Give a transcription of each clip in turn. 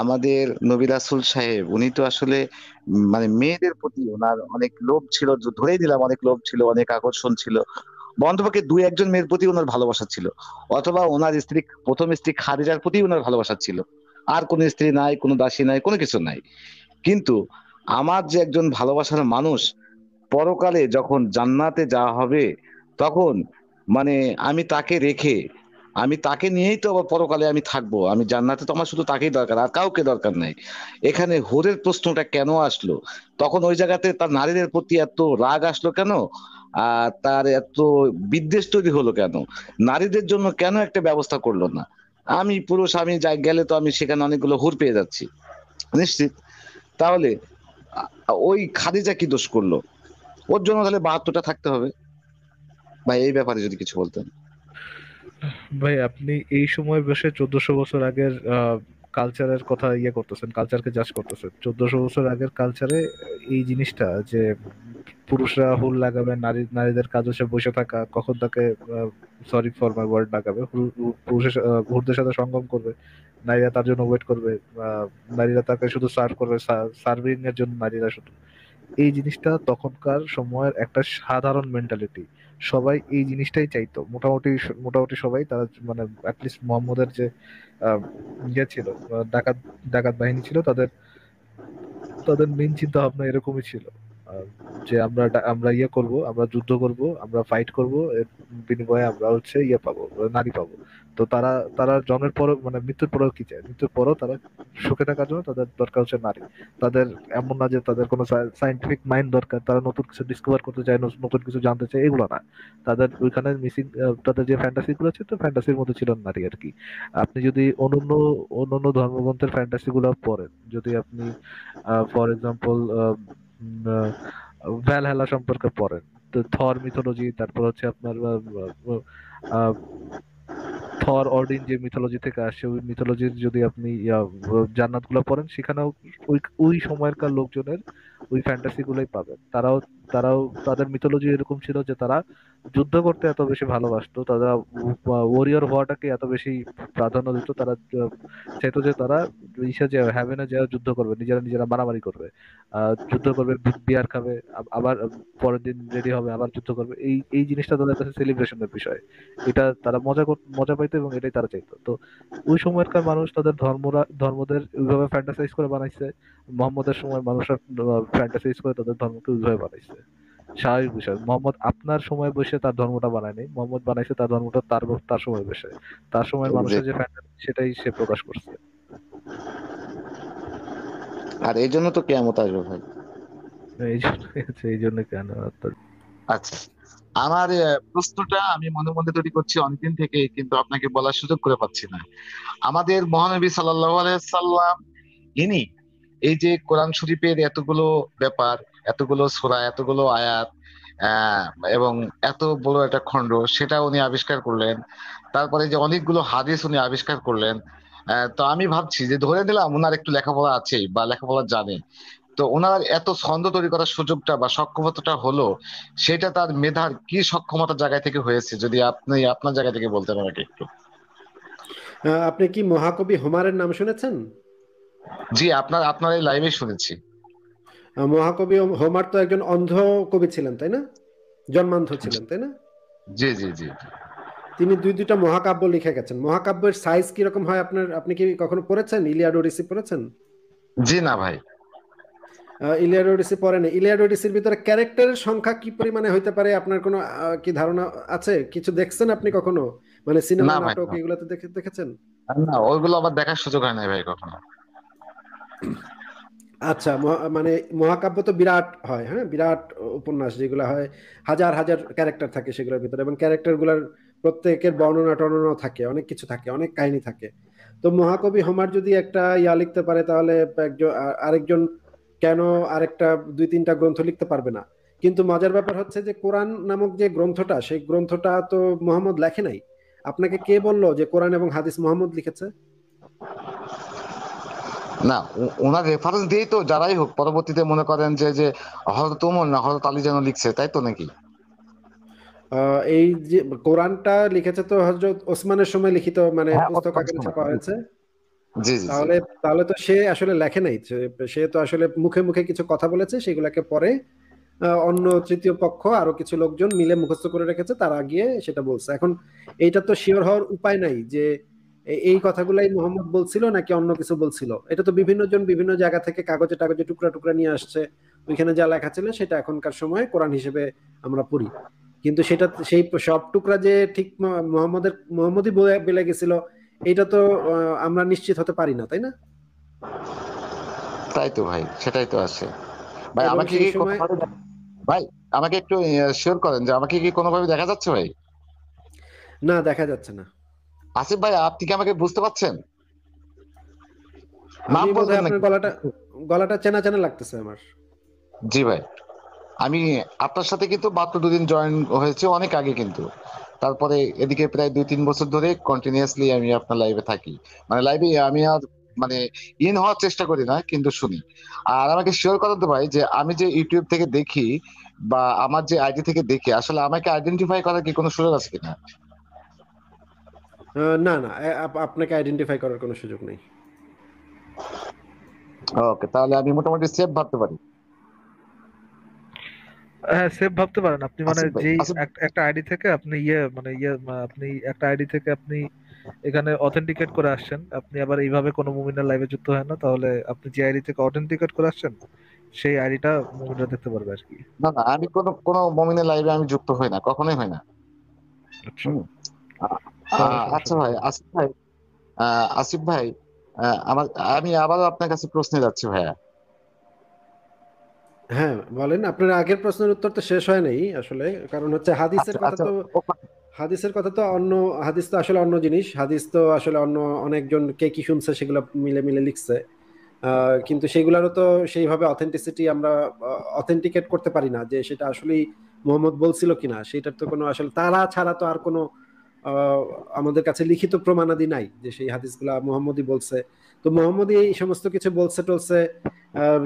আমাদের নবী রাসুল সাহেব উনি তো আসলে মানে মেয়েদের প্রতি ওনার অনেক লোভ ছিল ধরেই দিলাম অনেক লোভ ছিল অনেক আকর্ষণ ছিল বন্ধপক্ষে দুই একজন মেয়ের প্রতি ওনার ভালোবাসা ছিল অথবা ওনার স্ত্রী প্রথম স্ত্রী খাদিজার প্রতি ওনার ভালোবাসা ছিল আর কোনো স্ত্রী নাই কোনো দাসী নাই কোনো কিছু নাই কিন্তু আমার যে একজন ভালোবাসার মানুষ পরকালে যখন জান্নাতে যাওয়া হবে তখন মানে আমি তাকে রেখে আমি তাকে নিয়েই তো আবার পরকালে আমি থাকবো আমি জান্নাতে তো আমার শুধু তাকেই দরকার আর কাউকে দরকার নাই এখানে হোরের প্রশ্নটা কেন আসলো তখন ওই জায়গাতে তার নারীদের প্রতি এত রাগ আসলো কেন আর তার এত বিদ্বেষ তৈরি হলো কেন নারীদের জন্য কেন একটা ব্যবস্থা করলো না আমি পুরুষ আমি যাই গেলে তো আমি সেখানে অনেকগুলো হুর পেয়ে যাচ্ছি নিশ্চিত তাহলে ওই খাদিজা কি দোষ করলো ওর জন্য তাহলে বাহাত্তরটা থাকতে হবে ভাই এই ব্যাপারে যদি কিছু বলতেন ভাই আপনি এই সময় বসে চোদ্দশো বছর আগের কালচারের কথা ইয়ে করতেছেন কালচারকে জাজ করতেছেন চোদ্দশো বছর আগের কালচারে এই জিনিসটা যে পুরুষরা হুল লাগাবে নারী নারীদের কাজ হচ্ছে বসে থাকা কখন তাকে সরি ফর মাই ওয়ার্ড লাগাবে পুরুষের ঘুরদের সাথে সঙ্গম করবে নারীরা তার জন্য ওয়েট করবে নারীরা তাকে শুধু সার্ভ করবে সার্ভিং এর জন্য নারীরা শুধু এই জিনিসটা তখনকার সময়ের একটা সাধারণ মেন্টালিটি সবাই এই জিনিসটাই চাইতো মোটামুটি মোটামুটি সবাই তারা মানে অ্যাটলিস্ট মোহাম্মদের যে ইয়ে ছিল ডাকাত ডাকাত বাহিনী ছিল তাদের তাদের মেন চিন্তা ভাবনা এরকমই ছিল যে আমরা আমরা ইয়ে করব আমরা যুদ্ধ করব আমরা ফাইট করব এর বিনিময়ে আমরা হচ্ছে ইয়ে পাবো নারী পাবো তো তারা তারা জন্মের পর মানে মৃত্যুর পরেও কি চায় মৃত্যুর পরও তারা সুখে থাকার জন্য তাদের দরকার হচ্ছে নারী তাদের এমন না যে তাদের কোনো সাইন্টিফিক মাইন্ড দরকার তারা নতুন কিছু ডিসকভার করতে চায় নতুন কিছু জানতে চায় এগুলো না তাদের ওইখানে মিসিং তাদের যে ফ্যান্টাসি গুলো তো ফ্যান্টাসির মধ্যে ছিল নারী আর কি আপনি যদি অন্য অন্য ধর্মগ্রন্থের ফ্যান্টাসি গুলো পড়েন যদি আপনি ফর এক্সাম্পল ভ্যালহেলা সম্পর্কে পড়েন থর মিথোলজি তারপর হচ্ছে আপনার থর অর্ডিন যে মিথোলজি থেকে আসে ওই মিথোলজির যদি আপনি জান্নাত গুলো পড়েন সেখানেও ওই ওই সময়কার লোকজনের ওই ফ্যান্টাসি গুলোই পাবেন তারাও তারাও তাদের মিথোলজি এরকম ছিল যে তারা যুদ্ধ করতে এত বেশি ভালোবাসতো তারা ওয়ারিয়র হওয়াটাকে এত বেশি প্রাধান্য দিত তারা চাইতো যে তারা ইসা যে হ্যাভেনে যে যুদ্ধ করবে নিজেরা নিজেরা মারামারি করবে যুদ্ধ করবে বিয়ার খাবে আবার পরের দিন রেডি হবে আবার যুদ্ধ করবে এই এই জিনিসটা তাদের কাছে সেলিব্রেশনের বিষয় এটা তারা মজা মজা পাইতো এবং এটাই তারা চাইতো তো ওই সময়কার মানুষ তাদের ধর্মরা ধর্মদের ওইভাবে ফ্যান্টাসাইজ করে বানাইছে মোহাম্মদের সময় মানুষরা ফ্যান্টাসাইজ করে তাদের ধর্মকে ওইভাবে বানাইছে স্বাভাবিক বিষয় মোহাম্মদ আপনার সময় বসে তার ধর্মটা বানায়নি মোহাম্মদ বানাইছে তার ধর্মটা তার তার সময় বসে তার সময় মানুষের যে ফ্যান্টাসি সেটাই সে প্রকাশ করছে আর এই জন্য তো কেয়ামত আসবে ভাই এই জন্য এই জন্য কেন আচ্ছা আমার প্রশ্নটা আমি মনে মনে তৈরি করছি অনেকদিন থেকে কিন্তু আপনাকে বলার সুযোগ করে পাচ্ছি না আমাদের মহানবী সাল্লাহ সাল্লাম ইনি এই যে কোরআন শরীফের এতগুলো ব্যাপার এতগুলো সোরা এতগুলো আয়াত এবং এত বড় একটা খণ্ড সেটা উনি আবিষ্কার করলেন তারপরে যে অনেকগুলো হাদিস উনি আবিষ্কার করলেন তো আমি ভাবছি যে ধরে নিলাম ওনার একটু লেখাপড়া আছে বা লেখাপড়া জানে তো ওনার এত ছন্দ তৈরি করার সুযোগটা বা সক্ষমতাটা হলো সেটা তার মেধার কি সক্ষমতা জায়গা থেকে হয়েছে যদি আপনি আপনার জায়গা থেকে বলতেন আমাকে একটু আপনি কি মহাকবি হোমারের নাম শুনেছেন জি আপনার আপনার এই লাইভে শুনেছি মহাকবি হোমার তো একজন অন্ধ কবি ছিলেন তাই না জন্মান্ধ ছিলেন তাই না জি জি জি তিনি দুই দুইটা মহাকাব্য লিখে গেছেন মহাকাব্যের সাইজ কি রকম হয় আপনার আপনি কি কখনো পড়েছেন ইলিয়াড ওডিসি পড়েছেন জি না ভাই ইলিয়াড ওডিসি পড়েন ইলিয়াড ওডিসির ভিতরে ক্যারেক্টারের সংখ্যা কি পরিমাণে হইতে পারে আপনার কোনো কি ধারণা আছে কিছু দেখছেন আপনি কখনো মানে সিনেমা নাটক এগুলোতে দেখেছেন না ওইগুলো আবার দেখার সুযোগ হয় না ভাই কখনো আচ্ছা মানে মহাকাব্য তো বিরাট হয় হ্যাঁ বিরাট উপন্যাস যেগুলো হয় হাজার হাজার ক্যারেক্টার থাকে সেগুলোর ভিতরে এবং ক্যারেক্টারগুলোর প্রত্যেকের বর্ণনা টর্ণনা থাকে অনেক কিছু থাকে অনেক কাহিনী থাকে তো মহাকবি হোমার যদি একটা ইয়া লিখতে পারে তাহলে একজন আরেকজন কেন আরেকটা দুই তিনটা গ্রন্থ লিখতে পারবে না কিন্তু মজার ব্যাপার হচ্ছে যে কোরআন নামক যে গ্রন্থটা সেই গ্রন্থটা তো মোহাম্মদ লেখে নাই আপনাকে কে বললো যে কোরআন এবং হাদিস মোহাম্মদ লিখেছে না ওনার রেফারেন্স দিয়েই তো যারাই হোক পরবর্তীতে মনে করেন যে যে হয়তো তুমুল না হয়তো তালি যেন লিখছে তাই তো নাকি এই যে কোরআনটা লিখেছে তো হজরত ওসমানের সময় লিখিত মানে হ্যাঁ, পুস্তক আকারে ছাপা হয়েছে জি জি তাহলে তাহলে তো সে আসলে লেখে নাই সে তো আসলে মুখে মুখে কিছু কথা বলেছে সেগুলোকে পরে অন্য তৃতীয় পক্ষ আরো কিছু লোকজন মিলে মুখস্থ করে রেখেছে তারা গিয়ে সেটা বলছে এখন এইটা তো শিওর হওয়ার উপায় নাই যে এই কথাগুলাই মোহাম্মদ বলছিল নাকি অন্য কিছু বলছিল এটা তো বিভিন্ন জন বিভিন্ন জায়গা থেকে কাগজে টাগজে টুকরা টুকরা নিয়ে আসছে ওইখানে যা লেখা ছিল সেটা এখনকার সময় কোরআন হিসেবে আমরা পড়ি কিন্তু সেটা সেই সব টুকরা যে ঠিক মোহাম্মদের মোহাম্মদই বেলে গেছিল এটা তো আমরা নিশ্চিত হতে পারি না তাই না তাই তো ভাই সেটাই তো আছে ভাই আমাকে কি ভাই আমাকে একটু শিওর করেন যে আমাকে কি কোনোভাবে দেখা যাচ্ছে ভাই না দেখা যাচ্ছে না আসিফ ভাই আপনি কি আমাকে বুঝতে পারছেন নাম গলাটা গলাটা চেনা চেনা লাগতেছে আমার জি ভাই আমি আপনার সাথে কিন্তু মাত্র দুদিন জয়েন হয়েছে অনেক আগে কিন্তু তারপরে এদিকে প্রায় দুই তিন বছর ধরে কন্টিনিউয়াসলি আমি আপনার লাইভে থাকি মানে লাইভে আমি আর মানে ইন হওয়ার চেষ্টা করি না কিন্তু শুনি আর আমাকে করা করাতে ভাই যে আমি যে ইউটিউব থেকে দেখি বা আমার যে আইডি থেকে দেখি আসলে আমাকে আইডেন্টিফাই করার কি কোনো সুযোগ আছে কিনা না না আপনাকে আইডেন্টিফাই করার কোনো সুযোগ নেই ওকে তাহলে আমি মোটামুটি সেফ ভাবতে পারি হ্যাঁ সেভ ভাবতে পারেন আপনি মানে যেই একটা আইডি থেকে আপনি ইয়ে মানে ইয়ে আপনি একটা আইডি থেকে আপনি এখানে অথেন্টিকেট করে আসছেন আপনি আবার এইভাবে কোনো মুমিনার লাইভে যুক্ত হয় না তাহলে আপনি যে আইডি থেকে অথেন্টিকেট করে আসছেন সেই আইডিটা মুমিনরা দেখতে পারবে আর কি না না আমি কোনো কোনো মুমিনের লাইভে আমি যুক্ত হই না কখনোই হই না আচ্ছা। হ্যাঁ, হ্যাঁ। আচ্ছা ভাই আসিফ ভাই আসিফ ভাই আমার আমি আবার আপনার কাছে প্রশ্নে যাচ্ছি ভাইয়া হ্যাঁ বলেন আপনার আগের প্রশ্নের উত্তর তো শেষ হয় নাই আসলে কারণ হচ্ছে হাদিসের আচ্ছা, কথা আচ্ছা, তো হাদিসের কথা তো অন্য হাদিস তো আসলে অন্য জিনিস হাদিস তো আসলে অন্য অনেকজন কে কি শুনছে সেগুলো মিলে মিলে লিখছে কিন্তু সেগুলোরও তো সেইভাবে অথেন্টিসিটি আমরা অথেন্টিকেট করতে পারি না যে সেটা আসলেই মোহাম্মদ বলছিল কিনা সেটার তো কোনো আসলে তারা ছাড়া তো আর কোনো আমাদের কাছে লিখিত প্রমাণাদি নাই যে সেই হাদিসগুলা মোহাম্মদই বলছে তো মোহাম্মদই এই সমস্ত কিছু বলছে টলছে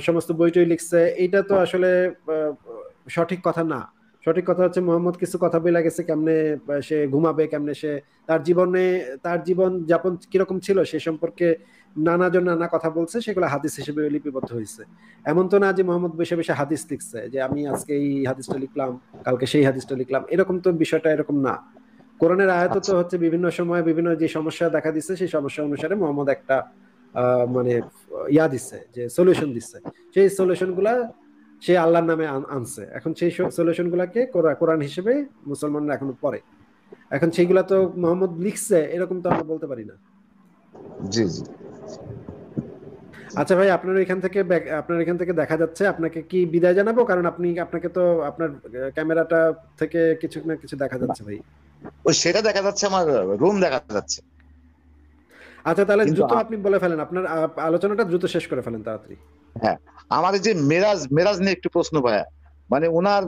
সমস্ত বইটই লিখছে এটা তো আসলে সঠিক কথা না সঠিক কথা হচ্ছে মোহাম্মদ কিছু কথা বলে গেছে কেমনে সে ঘুমাবে কেমনে সে তার জীবনে তার জীবন যাপন কিরকম ছিল সে সম্পর্কে নানা জন নানা কথা বলছে সেগুলো হাদিস হিসেবে লিপিবদ্ধ হয়েছে এমন তো না যে মোহাম্মদ বসে বসে হাদিস লিখছে যে আমি আজকে এই হাদিসটা লিখলাম কালকে সেই হাদিসটা লিখলাম এরকম তো বিষয়টা এরকম না কোরআনের আয়াত আচ্ছা। তো হচ্ছে বিভিন্ন সময় বিভিন্ন যে সমস্যা দেখা দিচ্ছে সেই সমস্যা অনুসারে মোহাম্মদ একটা মানে ইয়া দিচ্ছে যে সলিউশন দিচ্ছে সেই সলিউশন গুলা সে আল্লাহর নামে আনছে এখন সেই সলিউশন গুলাকে কোরআন হিসেবে মুসলমানরা এখন পড়ে এখন সেইগুলা তো মোহাম্মদ লিখছে এরকম তো আমরা বলতে পারি না জি জি আচ্ছা ভাই আপনার এখান থেকে আপনার এখান থেকে দেখা যাচ্ছে আপনাকে কি বিদায় জানাবো কারণ আপনি আপনাকে তো আপনার ক্যামেরাটা থেকে কিছু না কিছু দেখা যাচ্ছে ভাই ওই সেটা দেখা যাচ্ছে আমার রুম দেখা যাচ্ছে আচ্ছা তাহলে দ্রুত আপনি বলে ফেলেন আপনার আলোচনাটা দ্রুত শেষ করে ফেলেন তাড়াতাড়ি হ্যাঁ যে মেরাজ মেরাজ নিয়ে একটু প্রশ্ন ভাইয়া মানে ওনার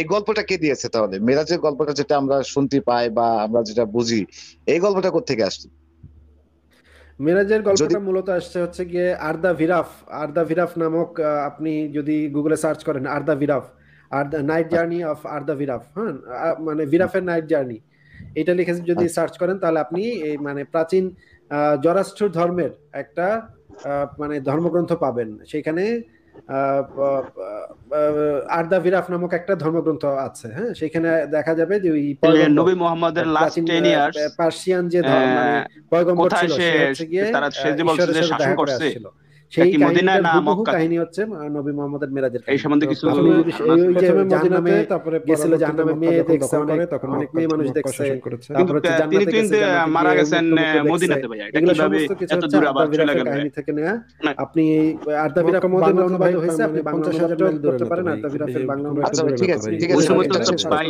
এই গল্পটা কে দিয়েছে তাহলে মেরাজের গল্পটা যেটা আমরা শুনতে পাই বা আমরা যেটা বুঝি এই গল্পটা কোথেকে আসছে মেরাজের গল্পটা মূলত আসছে হচ্ছে গিয়ে আর্দা ভিরাফ আর্দা ভিরাফ নামক আপনি যদি গুগলে সার্চ করেন আর্দা ভিরাফ আর নাইট জার্নি অফ আর ভিরাফ হ্যাঁ মানে ভিরাফের নাইট জার্নি এটা লিখে যদি সার্চ আচ্ছা। করেন তাহলে আপনি এই মানে প্রাচীন জরাষ্ট্র ধর্মের একটা মানে ধর্মগ্রন্থ পাবেন সেখানে আর্দা ভিরাফ নামক একটা ধর্মগ্রন্থ আছে হ্যাঁ সেখানে দেখা যাবে যে ওই নবী মোহাম্মদের লাস্ট 10 ইয়ার্স পার্সিয়ান যে ধর্ম মানে হ্যাঁ, পয়গম্বর ছিল সে হচ্ছে গিয়ে তারা বলছে যে শাসন করছে সেই মদিনায় না মক্কা কাহিনী হচ্ছে নবী মুহাম্মদের মিরাজের এই সম্বন্ধে কিছু আপনি যদি ওই যে জাহান্নামে তারপরে গেছিল জাহান্নামে মেয়ে দেখছে অনেক তখন অনেক মেয়ে মানুষ দেখছে তারপরে তিনি কিন্তু মারা গেছেন মদিনাতে ভাই এটা কিভাবে এত দূর আবার চলে গেল কাহিনী থেকে না আপনি আর্দাবিরা মদিনা অনুবাদ হয়েছে আপনি 50000 টাকা করতে পারেন আর্দাবিরা বাংলা অনুবাদ ঠিক আছে ঠিক আছে